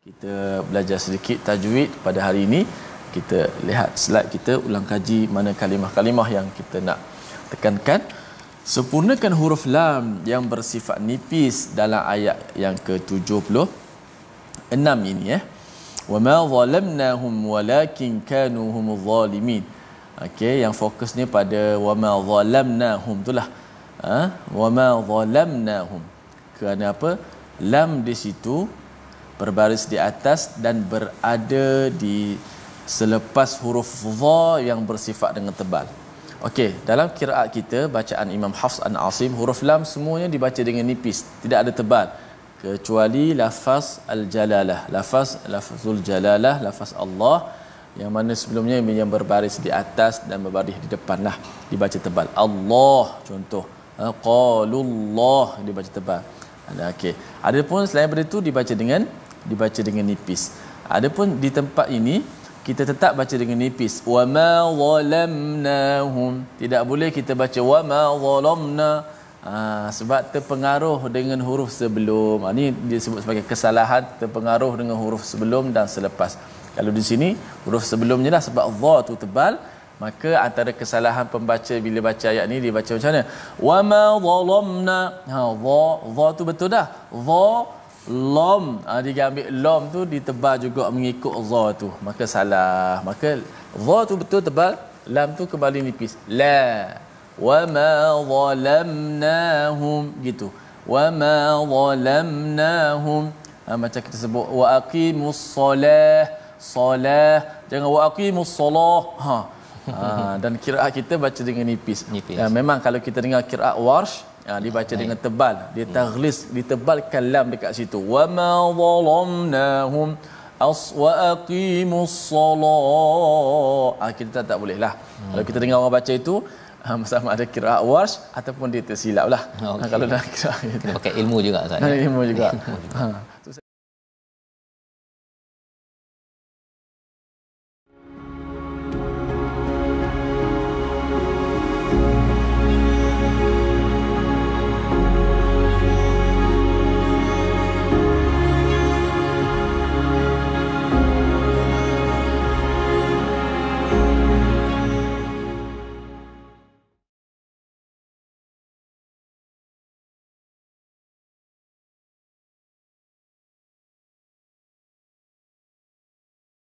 Kita belajar sedikit tajwid pada hari ini. Kita lihat slide kita ulang kaji mana kalimah-kalimah yang kita nak tekankan. Sempurnakan huruf lam yang bersifat nipis dalam ayat yang ke-76 ini eh. Wa ma zalamnahum walakin kanu hum zalimin. Okey, yang fokus ni pada wa ma zalamnahum itulah. Ha, wa ma zalamnahum. Kerana apa? Lam di situ berbaris di atas dan berada di selepas huruf dha yang bersifat dengan tebal. Okey, dalam kiraat kita bacaan Imam Hafs an Asim huruf lam semuanya dibaca dengan nipis, tidak ada tebal kecuali lafaz al jalalah, lafaz lafazul jalalah, lafaz Allah yang mana sebelumnya yang berbaris di atas dan berbaris di depan lah dibaca tebal. Allah contoh, ha, qalullah dibaca tebal. Ada okey. Adapun selain daripada itu dibaca dengan dibaca dengan nipis. Adapun di tempat ini kita tetap baca dengan nipis. Wa ma zalamnahum. Tidak boleh kita baca wa ma zalamna. Ha, sebab terpengaruh dengan huruf sebelum. Ha, ah, ini disebut sebagai kesalahan terpengaruh dengan huruf sebelum dan selepas. Kalau di sini huruf sebelumnya lah sebab dha tu tebal. Maka antara kesalahan pembaca bila baca ayat ni dia baca macam mana? Wa ma zalamna. Ha dha dha tu betul dah. Dha lom ha, dia ambil lom tu ditebal juga mengikut za tu maka salah maka za tu betul tebal lam tu kembali nipis la wa ma zalamnahum gitu wa ma zalamnahum ha, macam kita sebut wa aqimus solah solah jangan wa aqimus solah ha. ha dan kiraat kita baca dengan nipis nipis ha, memang kalau kita dengar kiraat warsh ha, dibaca Baik. dengan tebal dia taghlis hmm. ditebalkan lam dekat situ wa ma dhalamnahum as wa aqimus salat ah, kita tak boleh lah hmm. kalau kita dengar orang baca itu Um, sama ada kira awas ataupun dia tersilap lah. Okay. Ha, kalau nak kira kita pakai ilmu juga. Ada ya. ilmu juga. ilmu juga. Ha.